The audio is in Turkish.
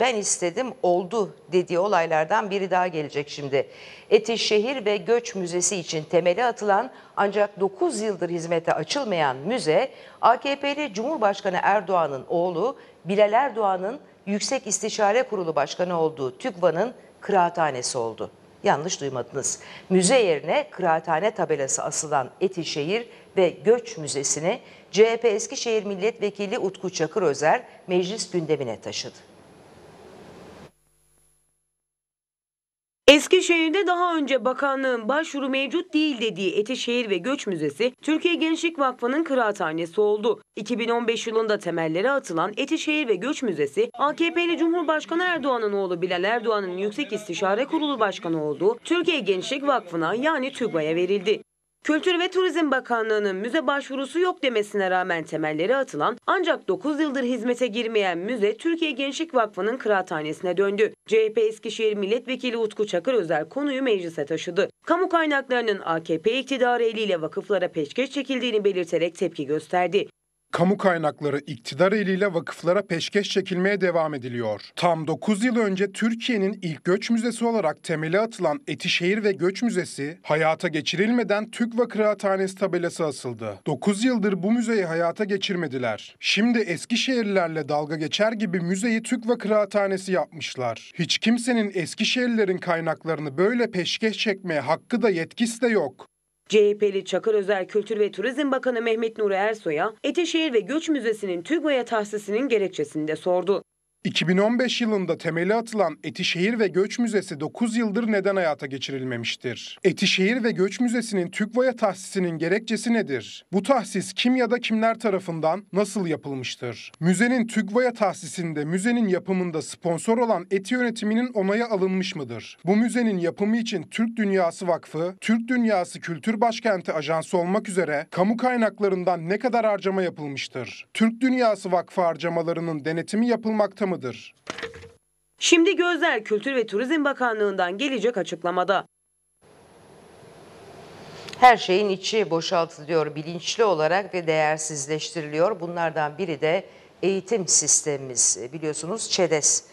ben istedim oldu dediği olaylardan biri daha gelecek şimdi. Etişehir ve Göç Müzesi için temeli atılan ancak 9 yıldır hizmete açılmayan müze AKP'li Cumhurbaşkanı Erdoğan'ın oğlu Bilal Erdoğan'ın Yüksek İstişare Kurulu Başkanı olduğu TÜGVA'nın kıraathanesi oldu. Yanlış duymadınız. Müze yerine kıraathane tabelası asılan Etişehir ve Göç Müzesi'ni CHP Eskişehir Milletvekili Utku Çakır Özer meclis gündemine taşıdı. Eskişehir'de daha önce bakanlığın başvuru mevcut değil dediği Etişehir ve Göç Müzesi, Türkiye Gençlik Vakfı'nın kıraathanesi oldu. 2015 yılında temelleri atılan Etişehir ve Göç Müzesi, AKP'li Cumhurbaşkanı Erdoğan'ın oğlu Bilal Erdoğan'ın Yüksek İstişare Kurulu Başkanı olduğu Türkiye Gençlik Vakfı'na yani TÜGVA'ya verildi. Kültür ve Turizm Bakanlığı'nın müze başvurusu yok demesine rağmen temelleri atılan ancak 9 yıldır hizmete girmeyen müze Türkiye Gençlik Vakfı'nın kıraathanesine döndü. CHP Eskişehir Milletvekili Utku Çakır Özel konuyu meclise taşıdı. Kamu kaynaklarının AKP iktidarı eliyle vakıflara peşkeş çekildiğini belirterek tepki gösterdi kamu kaynakları iktidar eliyle vakıflara peşkeş çekilmeye devam ediliyor. Tam 9 yıl önce Türkiye'nin ilk göç müzesi olarak temeli atılan Etişehir ve Göç Müzesi hayata geçirilmeden Türk Vakıraathanesi tabelası asıldı. 9 yıldır bu müzeyi hayata geçirmediler. Şimdi Eskişehirlilerle dalga geçer gibi müzeyi Türk Vakıraathanesi yapmışlar. Hiç kimsenin Eskişehirlilerin kaynaklarını böyle peşkeş çekmeye hakkı da yetkisi de yok. CHP'li Çakır Özel Kültür ve Turizm Bakanı Mehmet Nuri Ersoy'a Eteşehir ve Göç Müzesi'nin TÜGVA'ya tahsisinin gerekçesini de sordu. 2015 yılında temeli atılan Etişehir ve Göç Müzesi 9 yıldır neden hayata geçirilmemiştir? Etişehir ve Göç Müzesi'nin TÜGVA'ya tahsisinin gerekçesi nedir? Bu tahsis kim ya da kimler tarafından nasıl yapılmıştır? Müzenin TÜGVA'ya tahsisinde müzenin yapımında sponsor olan Eti yönetiminin onayı alınmış mıdır? Bu müzenin yapımı için Türk Dünyası Vakfı, Türk Dünyası Kültür Başkenti Ajansı olmak üzere kamu kaynaklarından ne kadar harcama yapılmıştır? Türk Dünyası Vakfı harcamalarının denetimi yapılmakta mıdır? Şimdi gözler Kültür ve Turizm Bakanlığı'ndan gelecek açıklamada. Her şeyin içi boşaltılıyor bilinçli olarak ve değersizleştiriliyor. Bunlardan biri de eğitim sistemimiz. Biliyorsunuz ÇEDES